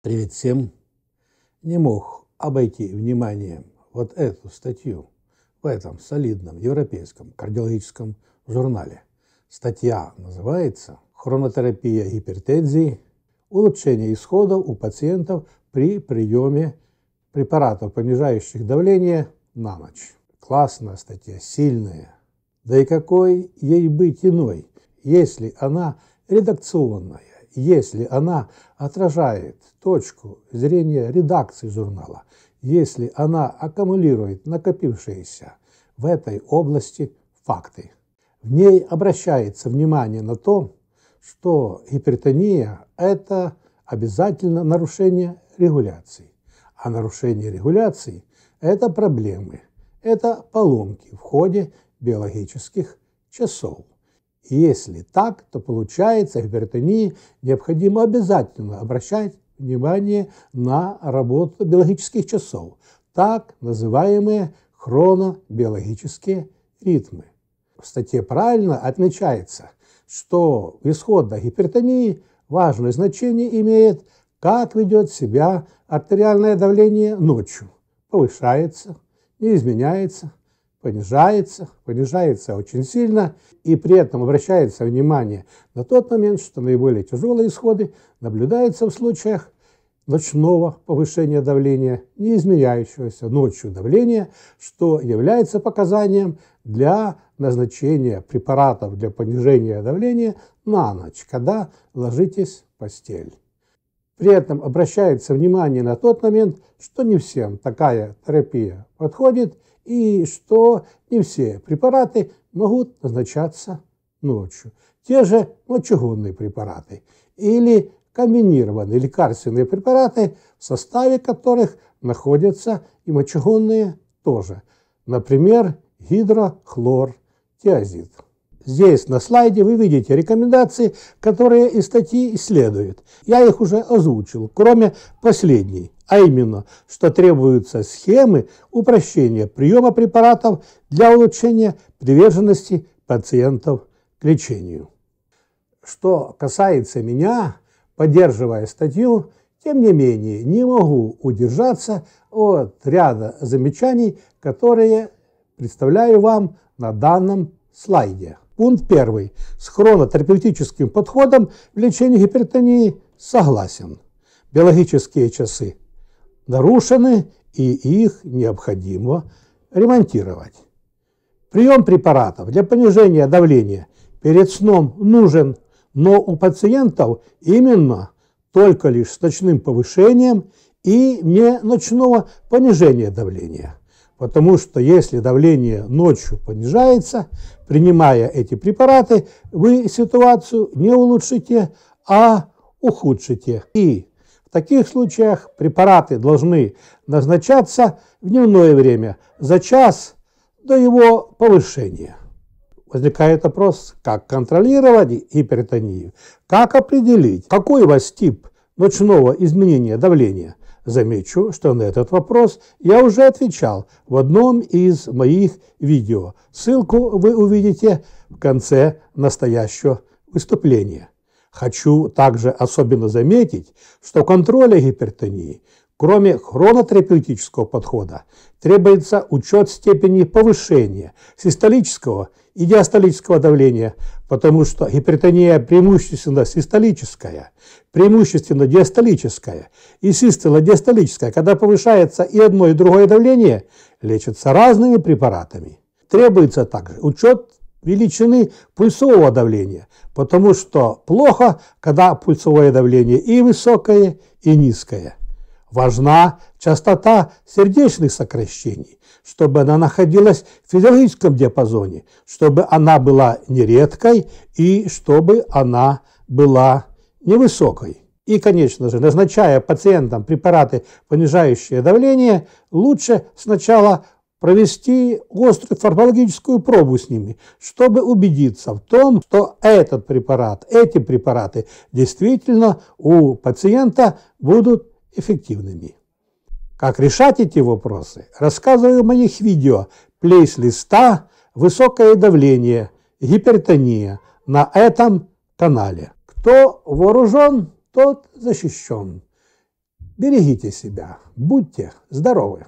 Привет всем! Не мог обойти вниманием вот эту статью в этом солидном европейском кардиологическом журнале. Статья называется «Хронотерапия гипертензии. Улучшение исходов у пациентов при приеме препаратов, понижающих давление на ночь». Классная статья, сильная. Да и какой ей быть иной, если она редакционная, если она отражает точку зрения редакции журнала, если она аккумулирует накопившиеся в этой области факты. В ней обращается внимание на то, что гипертония – это обязательно нарушение регуляции, а нарушение регуляции – это проблемы, это поломки в ходе биологических часов если так, то получается, гипертонии необходимо обязательно обращать внимание на работу биологических часов, так называемые хронобиологические ритмы. В статье правильно отмечается, что в исходной гипертонии важное значение имеет, как ведет себя артериальное давление ночью. Повышается, не изменяется, понижается, понижается очень сильно, и при этом обращается внимание на тот момент, что наиболее тяжелые исходы наблюдаются в случаях ночного повышения давления, не изменяющегося ночью давления, что является показанием для назначения препаратов для понижения давления на ночь, когда ложитесь в постель. При этом обращается внимание на тот момент, что не всем такая терапия подходит, и что не все препараты могут назначаться ночью. Те же мочегонные препараты или комбинированные лекарственные препараты, в составе которых находятся и мочегонные тоже. Например, гидрохлортиазид. Здесь на слайде вы видите рекомендации, которые из статьи исследуют. Я их уже озвучил, кроме последней а именно, что требуются схемы упрощения приема препаратов для улучшения приверженности пациентов к лечению. Что касается меня, поддерживая статью, тем не менее не могу удержаться от ряда замечаний, которые представляю вам на данном слайде. Пункт первый. С хронотерапевтическим подходом в лечении гипертонии согласен. Биологические часы нарушены, и их необходимо ремонтировать. Прием препаратов для понижения давления перед сном нужен, но у пациентов именно только лишь с ночным повышением и не ночного понижения давления. Потому что если давление ночью понижается, принимая эти препараты, вы ситуацию не улучшите, а ухудшите. И в таких случаях препараты должны назначаться в дневное время, за час до его повышения. Возникает вопрос, как контролировать гипертонию, как определить, какой у вас тип ночного изменения давления. Замечу, что на этот вопрос я уже отвечал в одном из моих видео. Ссылку вы увидите в конце настоящего выступления. Хочу также особенно заметить, что контроля гипертонии, кроме хронотерапевтического подхода, требуется учет степени повышения систолического и диастолического давления, потому что гипертония преимущественно систолическая, преимущественно диастолическая и систолодиастолическая. Когда повышается и одно, и другое давление, лечится разными препаратами. Требуется также учет величины пульсового давления, потому что плохо, когда пульсовое давление и высокое, и низкое. Важна частота сердечных сокращений, чтобы она находилась в физиологическом диапазоне, чтобы она была нередкой и чтобы она была невысокой. И, конечно же, назначая пациентам препараты, понижающие давление, лучше сначала провести острую фармакологическую пробу с ними, чтобы убедиться в том, что этот препарат, эти препараты действительно у пациента будут эффективными. Как решать эти вопросы, рассказываю в моих видео «Плейс листа», «Высокое давление», «Гипертония» на этом канале. Кто вооружен, тот защищен. Берегите себя, будьте здоровы!